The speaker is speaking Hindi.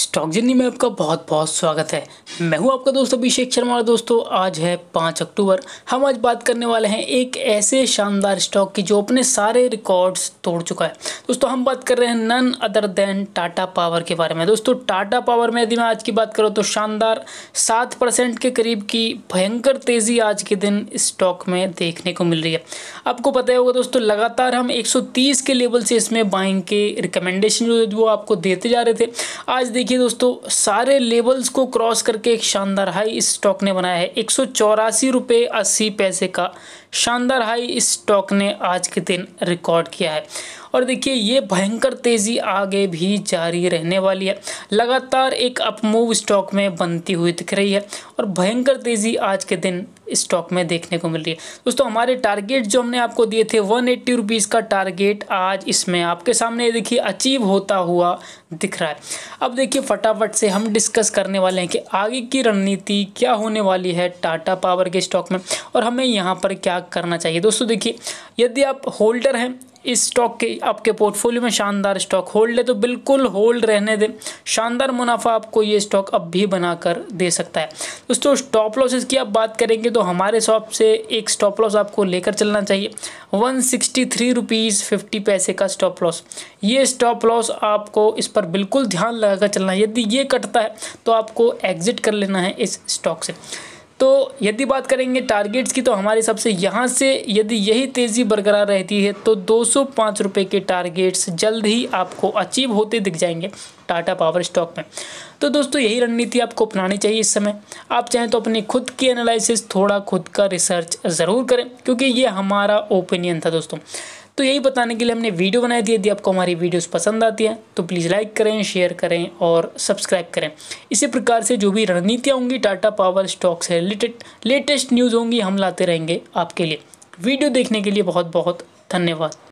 स्टॉक जर्नी में आपका बहुत बहुत स्वागत है मैं हूं आपका दोस्त अभिषेक शर्मा और दोस्तों आज है पाँच अक्टूबर हम आज बात करने वाले हैं एक ऐसे शानदार स्टॉक की जो अपने सारे रिकॉर्ड्स तोड़ चुका है दोस्तों हम बात कर रहे हैं none other than Tata Power के बारे में दोस्तों टाटा पावर में यदि मैं आज की बात करूँ तो शानदार सात परसेंट के करीब की भयंकर तेज़ी आज के दिन स्टॉक में देखने को मिल रही है आपको पता होगा दोस्तों लगातार हम एक के लेवल से इसमें बाइंग के रिकमेंडेशन जो वो आपको देते जा रहे थे आज देखिए दोस्तों सारे लेवल्स को क्रॉस करके एक शानदार हाई इस स्टॉक ने बनाया है एक सौ रुपये अस्सी पैसे का शानदार हाई इस स्टॉक ने आज के दिन रिकॉर्ड किया है और देखिए ये भयंकर तेज़ी आगे भी जारी रहने वाली है लगातार एक अपमूव स्टॉक में बनती हुई दिख रही है और भयंकर तेज़ी आज के दिन स्टॉक में देखने को मिल रही है दोस्तों हमारे टारगेट जो हमने आपको दिए थे वन एट्टी रुपीज़ का टारगेट आज इसमें आपके सामने देखिए अचीव होता हुआ दिख रहा है अब देखिए फटाफट से हम डिस्कस करने वाले हैं कि आगे की रणनीति क्या होने वाली है टाटा पावर के स्टॉक में और हमें यहाँ पर क्या करना चाहिए दोस्तों देखिए यदि आप होल्डर हैं इस स्टॉक के आपके पोर्टफोलियो में शानदार स्टॉक होल्ड है तो बिल्कुल होल्ड रहने दें शानदार मुनाफा आपको ये स्टॉक अब भी बनाकर दे सकता है दोस्तों स्टॉप लॉसेस की आप बात करेंगे तो हमारे शॉप से एक स्टॉप लॉस आपको लेकर चलना चाहिए one sixty three rupees fifty पैसे का स्टॉप लॉस ये स्टॉप लॉस आपको इस पर बिल्कुल ध्यान लगाकर चलना है यदि ये कटता है तो आपको एग्ज़िट कर लेना है इस स्टॉक से तो यदि बात करेंगे टारगेट्स की तो हमारे हिसाब से यहाँ से यदि यही तेज़ी बरकरार रहती है तो दो सौ के टारगेट्स जल्द ही आपको अचीव होते दिख जाएंगे टाटा पावर स्टॉक में तो दोस्तों यही रणनीति आपको अपनानी चाहिए इस समय आप चाहें तो अपने खुद की एनालिसिस थोड़ा खुद का रिसर्च ज़रूर करें क्योंकि ये हमारा ओपिनियन था दोस्तों तो यही बताने के लिए हमने वीडियो बनाई थी यदि आपको हमारी वीडियोस पसंद आती हैं तो प्लीज़ लाइक करें शेयर करें और सब्सक्राइब करें इसी प्रकार से जो भी रणनीतियाँ होंगी टाटा पावर स्टॉक से रिलेटेड लेटेस्ट न्यूज़ होंगी हम लाते रहेंगे आपके लिए वीडियो देखने के लिए बहुत बहुत धन्यवाद